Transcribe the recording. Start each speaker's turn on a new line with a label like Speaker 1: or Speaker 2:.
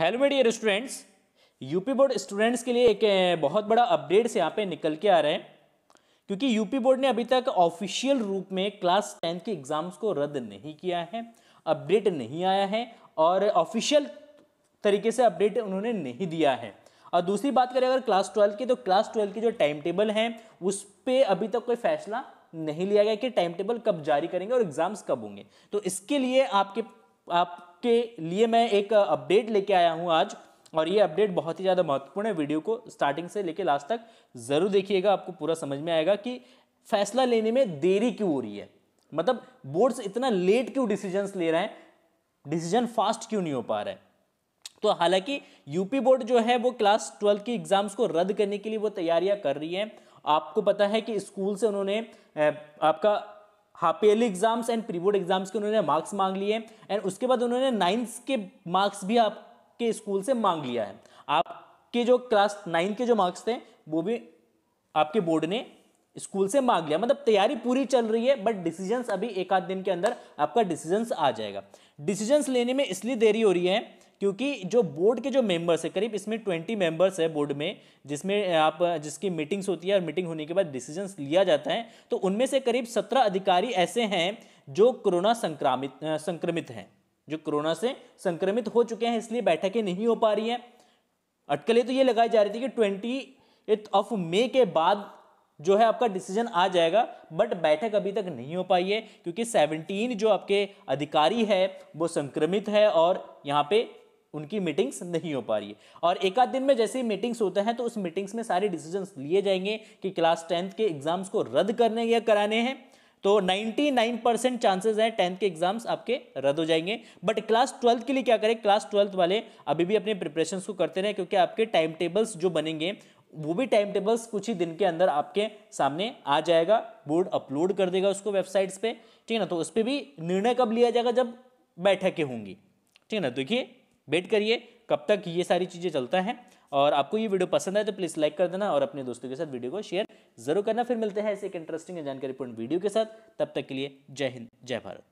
Speaker 1: hello my dear students UP board students के लिए एक बहुत बड़ा अपडेट्स यहाँ पे निकल के आ रहे हैं क्योंकि यूपी बोर्ड ने अभी तक ऑफिशियल रूप में क्लास टेंथ के एग्जाम्स को रद्द नहीं किया है अपडेट नहीं आया है और ऑफिशियल तरीके से अपडेट उन्होंने नहीं दिया है और दूसरी बात करें अगर क्लास ट्वेल्व की तो क्लास ट्वेल्व की जो टाइम टेबल है उस पर अभी तक कोई फैसला नहीं लिया गया कि टाइम टेबल कब जारी करेंगे और एग्जाम्स कब होंगे तो इसके लिए आपके आपके लिए मैं एक अपडेट लेके आया हूँ आज और ये अपडेट बहुत ही ज़्यादा महत्वपूर्ण है वीडियो को स्टार्टिंग से लेके लास्ट तक ज़रूर देखिएगा आपको पूरा समझ में आएगा कि फैसला लेने में देरी क्यों हो रही है मतलब बोर्ड्स इतना लेट क्यों डिसीजंस ले रहे हैं डिसीजन फास्ट क्यों नहीं हो पा रहा है तो हालांकि यूपी बोर्ड जो है वो क्लास ट्वेल्थ की एग्जाम्स को रद्द करने के लिए वो तैयारियां कर रही है आपको पता है कि स्कूल से उन्होंने आपका half yearly exams and pre board exams के उन्होंने मार्क्स मांग लिए एंड उसके बाद उन्होंने नाइन्थ के मार्क्स भी आपके स्कूल से मांग लिया है आपके जो क्लास नाइन्थ के जो मार्क्स थे वो भी आपके बोर्ड ने स्कूल से मांग लिया मतलब तैयारी पूरी चल रही है बट डिसीजंस अभी एक आध दिन के अंदर आपका डिसीजंस आ जाएगा डिसीजंस लेने में इसलिए देरी हो रही है क्योंकि जो बोर्ड के जो मेंबर्स है करीब इसमें ट्वेंटी मेंबर्स है बोर्ड में जिसमें आप जिसकी मीटिंग्स होती है और मीटिंग होने के बाद डिसीजन लिया जाता है तो उनमें से करीब सत्रह अधिकारी ऐसे हैं जो कोरोना संक्रामित संक्रमित हैं जो कोरोना से संक्रमित हो चुके हैं इसलिए बैठकें नहीं हो पा रही हैं अटकलें तो ये लगाई जा रही थी कि ट्वेंटी ऑफ मे के बाद जो है आपका डिसीजन आ जाएगा बट बैठक अभी तक नहीं हो पाई है क्योंकि 17 जो आपके अधिकारी है वो संक्रमित है और यहाँ पे उनकी मीटिंग्स नहीं हो पा रही है और एक आध दिन में जैसे ही मीटिंग्स होते हैं तो उस मीटिंग्स में सारे डिसीजन लिए जाएंगे कि क्लास टेंथ के एग्जाम्स को रद्द करने या कराने हैं तो 99 परसेंट चांसेज हैं टेंथ के एग्जाम्स आपके रद्द हो जाएंगे बट क्लास ट्वेल्थ के लिए क्या करें क्लास ट्वेल्थ वाले अभी भी अपने प्रिपरेशन को करते रहें क्योंकि आपके टाइम टेबल्स जो बनेंगे वो भी टाइम टेबल्स कुछ ही दिन के अंदर आपके सामने आ जाएगा बोर्ड अपलोड कर देगा उसको वेबसाइट्स पे ठीक है ना तो उस पर भी निर्णय कब लिया जाएगा जब बैठकें होंगी ठीक है ना तो देखिए वेट करिए कब तक ये सारी चीज़ें चलता है और आपको ये वीडियो पसंद आए तो प्लीज़ लाइक कर देना और अपने दोस्तों के साथ वीडियो को शेयर जरूर करना फिर मिलते हैं ऐसे एक इंटरेस्टिंग जानकारीपूर्ण वीडियो के साथ तब तक के लिए जय हिंद जय भारत